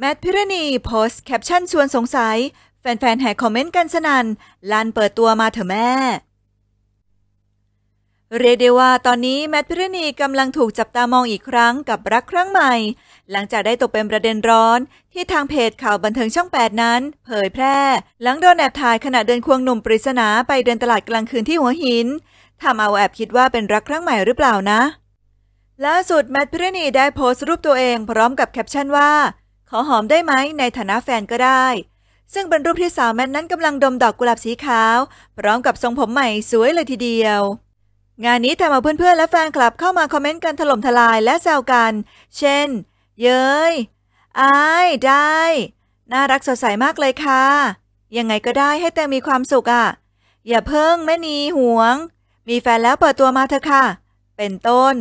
แมทพิรณีโพสแคปชั่นชวนสงสัย แฟนๆแห่คอมเมนต์กันสนันลานเปิดตัวมาเถอะแม่ เรียดว่าตอนนี้แมทพิรณีกำลังถูกจับตามองอีกครั้งกับรักครั้งใหม่ หลังจากได้ตกเป็นประเด็นร้อน ที่ทางเพจข่าวบันเทิงช่อง8นั้น เผยแพร่ หลังโดนแอบถ่ายขณะเดินควงหนุ่มปริศนาไปเดินตลาดกลางคืนที่หัวหินทำเอาแอบคิดว่าเป็นรักครั้งใหม่หรือเปล่านะล่าสุดแมทพิรณี ได้โพสต์รูปตัวเองพร้อมกับแคปชั่นว่าขอหอมได้ไหมในฐานะแฟนก็ได้ ซึ่งเป็นรูปที่สาวแมทนั้นกำลังดมดอกกุหลาบสีขาว พร้อมกับทรงผมใหม่สวยเลยทีเดียว งานนี้ทำเอาเพื่อนๆและแฟนคลับเข้ามาคอมเมนต์กันถล่มทลายและแซวกัน เช่น เย้ยอาย ได้ น่ารักสดใสมากเลยค่ะ ยังไงก็ได้ให้แตงมีความสุขอะ่ะ อย่าเพิ่งแม่นีห่วง มีแฟนแล้วเปิดตัวมาเถอะค่ะเป็นต้น